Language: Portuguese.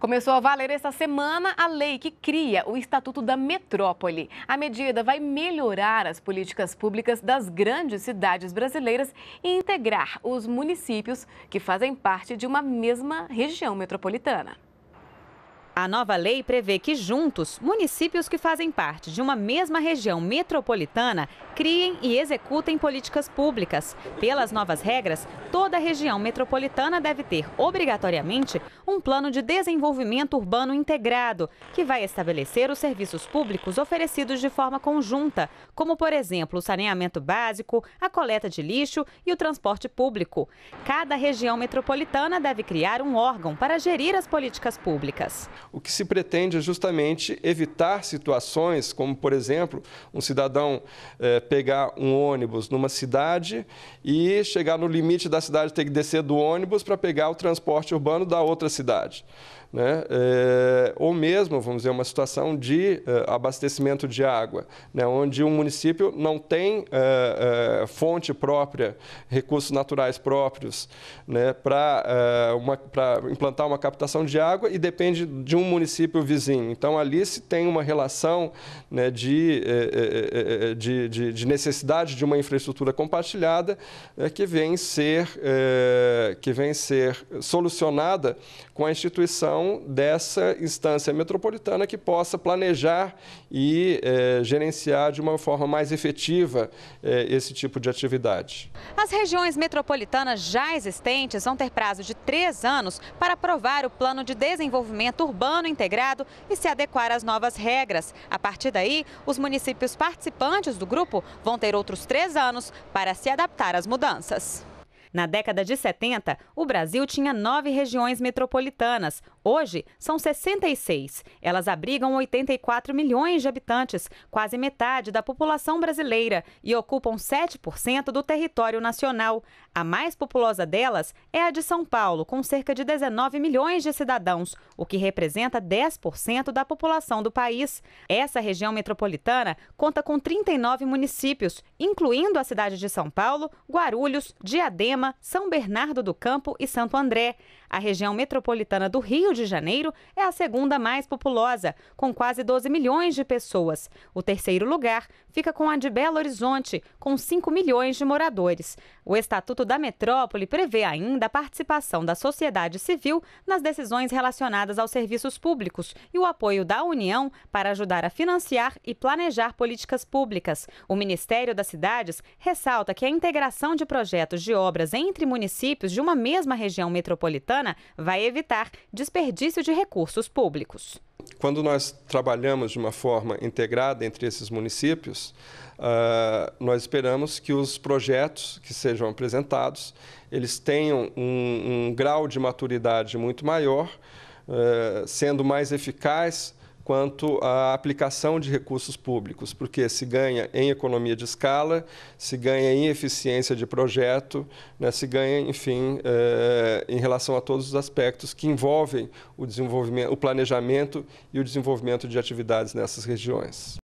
Começou a valer essa semana a lei que cria o Estatuto da Metrópole. A medida vai melhorar as políticas públicas das grandes cidades brasileiras e integrar os municípios que fazem parte de uma mesma região metropolitana. A nova lei prevê que, juntos, municípios que fazem parte de uma mesma região metropolitana criem e executem políticas públicas. Pelas novas regras, toda região metropolitana deve ter, obrigatoriamente, um plano de desenvolvimento urbano integrado, que vai estabelecer os serviços públicos oferecidos de forma conjunta, como, por exemplo, o saneamento básico, a coleta de lixo e o transporte público. Cada região metropolitana deve criar um órgão para gerir as políticas públicas o que se pretende é justamente evitar situações como, por exemplo, um cidadão eh, pegar um ônibus numa cidade e chegar no limite da cidade ter que descer do ônibus para pegar o transporte urbano da outra cidade. Né? É, ou mesmo, vamos dizer, uma situação de uh, abastecimento de água, né? onde um município não tem uh, uh, fonte própria, recursos naturais próprios, né? para implantar uma captação de água e depende de um um município vizinho. Então, ali se tem uma relação né, de, eh, eh, eh, de, de, de, necessidade de uma infraestrutura compartilhada que, vem ser, que vem ser solucionada com a instituição dessa instância metropolitana que possa planejar e gerenciar de uma forma mais efetiva esse tipo de atividade. As regiões metropolitanas já existentes vão ter prazo de três anos para aprovar o plano de desenvolvimento urbano plano integrado e se adequar às novas regras. A partir daí, os municípios participantes do grupo vão ter outros três anos para se adaptar às mudanças. Na década de 70, o Brasil tinha nove regiões metropolitanas. Hoje, são 66. Elas abrigam 84 milhões de habitantes, quase metade da população brasileira, e ocupam 7% do território nacional. A mais populosa delas é a de São Paulo, com cerca de 19 milhões de cidadãos, o que representa 10% da população do país. Essa região metropolitana conta com 39 municípios, incluindo a cidade de São Paulo, Guarulhos, Diadema Ipanema, São Bernardo do Campo e Santo André. A região metropolitana do Rio de Janeiro é a segunda mais populosa, com quase 12 milhões de pessoas. O terceiro lugar fica com a de Belo Horizonte, com 5 milhões de moradores. O Estatuto da Metrópole prevê ainda a participação da sociedade civil nas decisões relacionadas aos serviços públicos e o apoio da União para ajudar a financiar e planejar políticas públicas. O Ministério das Cidades ressalta que a integração de projetos de obras entre municípios de uma mesma região metropolitana vai evitar desperdício de recursos públicos. Quando nós trabalhamos de uma forma integrada entre esses municípios, uh, nós esperamos que os projetos que sejam apresentados, eles tenham um, um grau de maturidade muito maior, uh, sendo mais eficaz quanto à aplicação de recursos públicos, porque se ganha em economia de escala, se ganha em eficiência de projeto, né, se ganha, enfim, eh, em relação a todos os aspectos que envolvem o, desenvolvimento, o planejamento e o desenvolvimento de atividades nessas regiões.